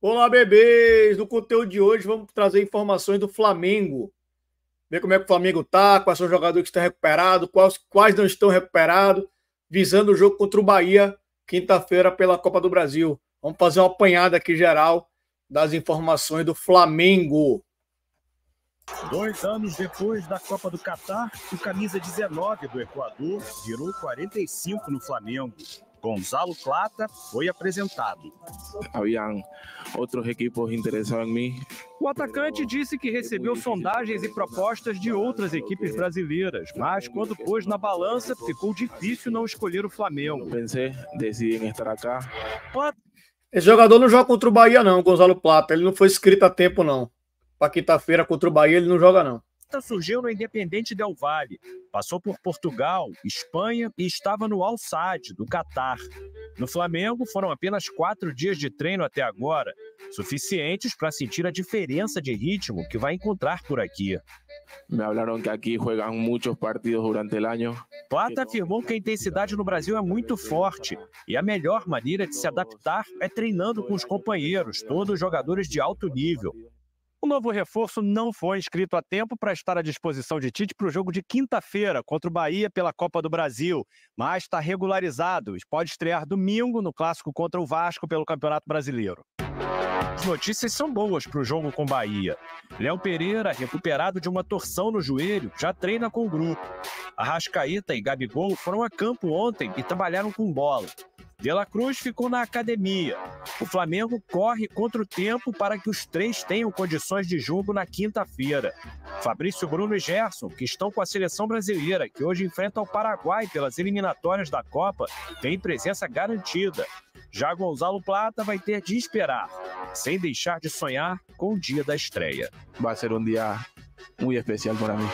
Olá, bebês! No conteúdo de hoje vamos trazer informações do Flamengo. Ver como é que o Flamengo tá, quais são os jogadores que estão recuperados, quais, quais não estão recuperados, visando o jogo contra o Bahia, quinta-feira, pela Copa do Brasil. Vamos fazer uma apanhada aqui geral das informações do Flamengo. Dois anos depois da Copa do Catar, o camisa 19 do Equador virou 45 no Flamengo. Gonzalo Plata foi apresentado. Haviam outros equipos em mim. O atacante disse que recebeu sondagens e propostas de outras equipes brasileiras, mas quando pôs na balança, ficou difícil não escolher o Flamengo. Pensei, decidi estar cá. Esse jogador não joga contra o Bahia, não, Gonzalo Plata. Ele não foi inscrito a tempo, não. Para quinta-feira contra o Bahia, ele não joga, não surgiu no Independente Del Valle, passou por Portugal, Espanha e estava no Al-Sadd, do Catar. No Flamengo, foram apenas quatro dias de treino até agora, suficientes para sentir a diferença de ritmo que vai encontrar por aqui. Me falaram que aqui jogam muitos partidos durante o ano. Plata afirmou que a intensidade no Brasil é muito forte e a melhor maneira de se adaptar é treinando com os companheiros, todos jogadores de alto nível. O novo reforço não foi inscrito a tempo para estar à disposição de Tite para o jogo de quinta-feira contra o Bahia pela Copa do Brasil, mas está regularizado e pode estrear domingo no clássico contra o Vasco pelo Campeonato Brasileiro. As notícias são boas para o jogo com Bahia. Léo Pereira, recuperado de uma torção no joelho, já treina com o grupo. Arrascaeta e Gabigol foram a campo ontem e trabalharam com bola. De La Cruz ficou na academia. O Flamengo corre contra o tempo para que os três tenham condições de jogo na quinta-feira. Fabrício Bruno e Gerson, que estão com a seleção brasileira, que hoje enfrenta o Paraguai pelas eliminatórias da Copa, têm presença garantida. Já Gonzalo Plata vai ter de esperar, sem deixar de sonhar com o dia da estreia. Vai ser um dia muito especial para mim.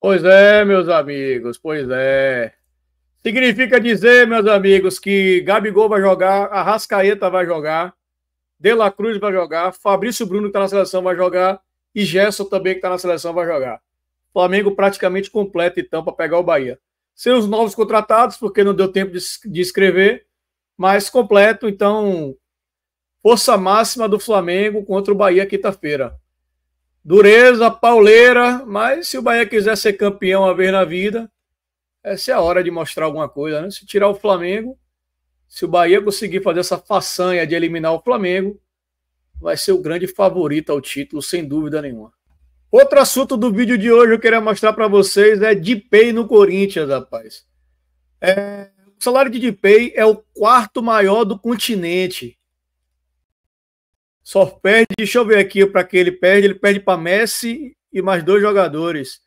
Pois é, meus amigos, pois é. Significa dizer, meus amigos, que Gabigol vai jogar, Arrascaeta vai jogar, De La Cruz vai jogar, Fabrício Bruno, que está na seleção, vai jogar, e Gerson também, que está na seleção, vai jogar. Flamengo praticamente completo, então, para pegar o Bahia. Sem os novos contratados, porque não deu tempo de, de escrever, mas completo, então, força máxima do Flamengo contra o Bahia quinta-feira. Dureza, pauleira, mas se o Bahia quiser ser campeão uma vez na vida, é, essa é a hora de mostrar alguma coisa, né? Se tirar o Flamengo, se o Bahia conseguir fazer essa façanha de eliminar o Flamengo, vai ser o grande favorito ao título, sem dúvida nenhuma. Outro assunto do vídeo de hoje que eu queria mostrar para vocês é DPay no Corinthians, rapaz. É, o salário de DPay é o quarto maior do continente. Só perde, deixa eu ver aqui para que ele perde, ele perde para Messi e mais dois jogadores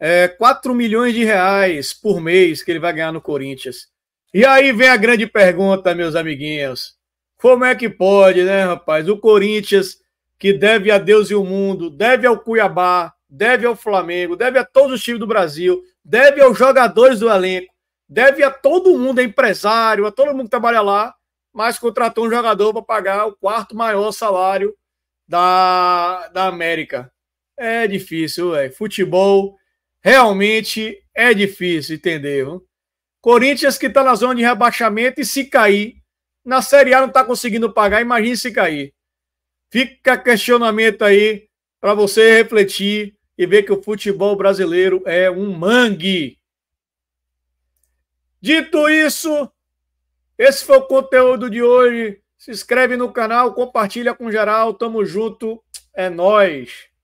é, 4 milhões de reais por mês que ele vai ganhar no Corinthians. E aí vem a grande pergunta, meus amiguinhos. Como é que pode, né, rapaz? O Corinthians, que deve a Deus e o mundo, deve ao Cuiabá, deve ao Flamengo, deve a todos os times do Brasil, deve aos jogadores do elenco, deve a todo mundo, a empresário, a todo mundo que trabalha lá, mas contratou um jogador para pagar o quarto maior salário da, da América. É difícil, é. Futebol Realmente é difícil entender. Viu? Corinthians que está na zona de rebaixamento e se cair. Na Série A não está conseguindo pagar, imagine se cair. Fica questionamento aí para você refletir e ver que o futebol brasileiro é um mangue. Dito isso, esse foi o conteúdo de hoje. Se inscreve no canal, compartilha com geral. Tamo junto. É nós.